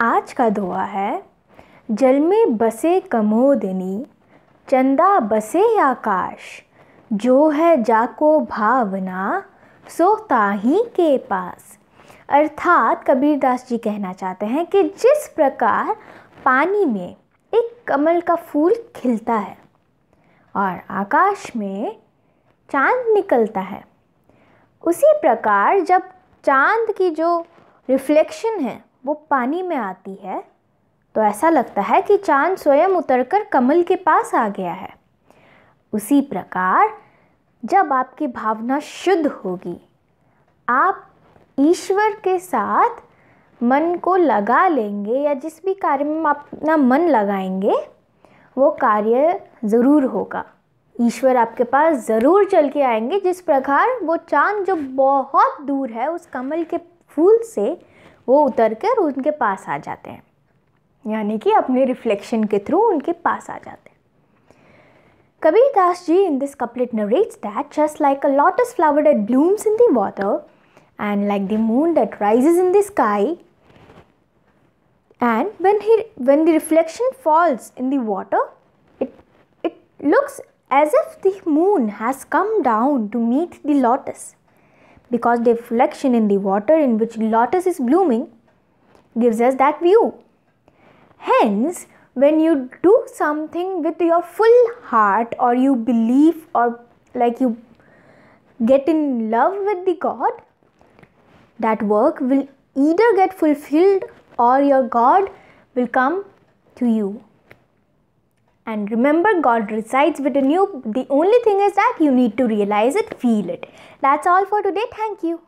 आज का दुआ है जल में बसे कमोदिनी चंदा बसे आकाश जो है जाको भावना सो ताही के पास अर्थात कबीरदास जी कहना चाहते हैं कि जिस प्रकार पानी में एक कमल का फूल खिलता है और आकाश में चांद निकलता है उसी प्रकार जब चांद की जो रिफ्लेक्शन है वो पानी में आती है तो ऐसा लगता है कि चांद स्वयं उतरकर कमल के पास आ गया है उसी प्रकार जब आपकी भावना शुद्ध होगी आप ईश्वर के साथ मन को लगा लेंगे या जिस भी कार्य में आप अपना मन लगाएंगे वो कार्य ज़रूर होगा ईश्वर आपके पास ज़रूर चल के आएंगे जिस प्रकार वो चांद जो बहुत दूर है उस कमल के फूल से वो उतर कर उनके पास आ जाते हैं यानी कि अपने रिफ्लेक्शन के थ्रू उनके पास आ जाते हैं Kabir Das ji in this couplet narrates that just like a lotus flower that blooms in the water and like the moon that rise in the sky and when he when the reflection falls in the water it it looks as if the moon has come down to meet the lotus because the reflection in the water in which lotus is blooming gives us that view. Hence, when you do something with your full heart or you believe or like you get in love with the God, that work will either get fulfilled or your God will come to you and remember god resides within you the only thing is that you need to realize it feel it that's all for today thank you